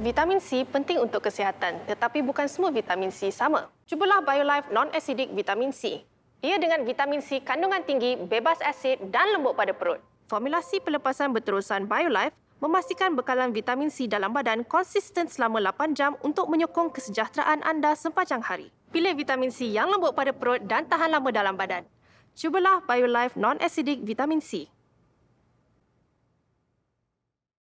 Vitamin C penting untuk kesihatan, tetapi bukan semua vitamin C sama. Cubalah BioLife Non-Acidic Vitamin C. Ia dengan vitamin C kandungan tinggi, bebas asid dan lembut pada perut. Formulasi pelepasan berterusan BioLife memastikan bekalan vitamin C dalam badan konsisten selama 8 jam untuk menyokong kesejahteraan anda sepanjang hari. Pilih vitamin C yang lembut pada perut dan tahan lama dalam badan. Cubalah BioLife Non-Acidic Vitamin C.